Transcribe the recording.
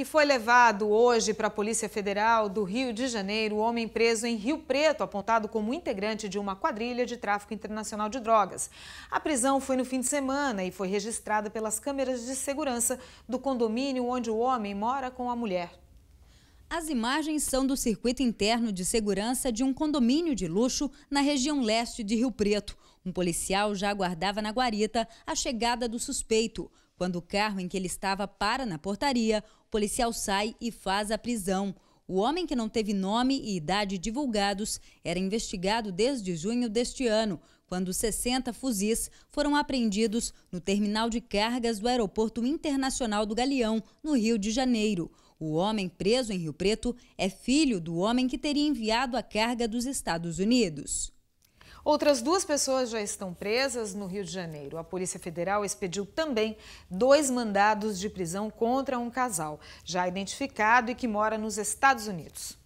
E foi levado hoje para a Polícia Federal do Rio de Janeiro o homem preso em Rio Preto, apontado como integrante de uma quadrilha de tráfico internacional de drogas. A prisão foi no fim de semana e foi registrada pelas câmeras de segurança do condomínio onde o homem mora com a mulher. As imagens são do circuito interno de segurança de um condomínio de luxo na região leste de Rio Preto. Um policial já aguardava na guarita a chegada do suspeito. Quando o carro em que ele estava para na portaria, o policial sai e faz a prisão. O homem que não teve nome e idade divulgados era investigado desde junho deste ano, quando 60 fuzis foram apreendidos no terminal de cargas do Aeroporto Internacional do Galeão, no Rio de Janeiro. O homem preso em Rio Preto é filho do homem que teria enviado a carga dos Estados Unidos. Outras duas pessoas já estão presas no Rio de Janeiro. A Polícia Federal expediu também dois mandados de prisão contra um casal, já identificado e que mora nos Estados Unidos.